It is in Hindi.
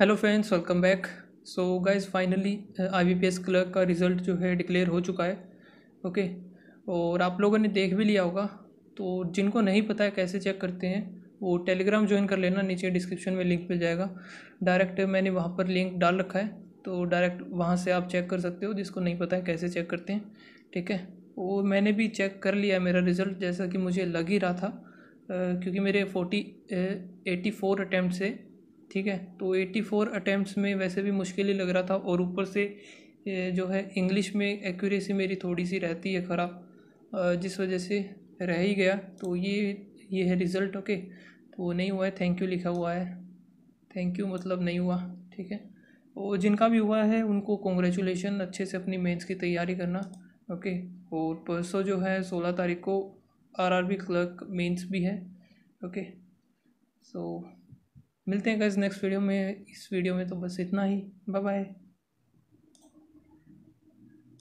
Hello friends welcome back so guys finally IBPS clerk का रिज़ल्ट जो है डिक्लेयर हो चुका है ओके okay? और आप लोगों ने देख भी लिया होगा तो जिनको नहीं पता है कैसे चेक करते हैं वो टेलीग्राम ज्वाइन कर लेना नीचे डिस्क्रिप्शन में लिंक मिल जाएगा डायरेक्ट मैंने वहाँ पर लिंक डाल रखा है तो डायरेक्ट वहाँ से आप चेक कर सकते हो जिसको नहीं पता है कैसे चेक करते हैं ठीक है वो मैंने भी चेक कर लिया मेरा रिज़ल्ट जैसा कि मुझे लग ही रहा था क्योंकि मेरे फोर्टी एटी फोर अटैम्प्ट से ठीक है तो 84 अटैम्प्ट में वैसे भी मुश्किल ही लग रहा था और ऊपर से जो है इंग्लिश में एक्यूरेसी मेरी थोड़ी सी रहती है ख़राब जिस वजह से रह ही गया तो ये ये है रिज़ल्ट ओके तो नहीं हुआ है थैंक यू लिखा हुआ है थैंक यू मतलब नहीं हुआ ठीक है और जिनका भी हुआ है उनको कॉन्ग्रेचुलेशन अच्छे से अपनी मेंस की तैयारी करना ओके और परसों जो है सोलह तारीख को आरआरबी क्लर्क मेंस भी है ओके सो so, मिलते हैं गाइस नेक्स्ट वीडियो में इस वीडियो में तो बस इतना ही बाय बाय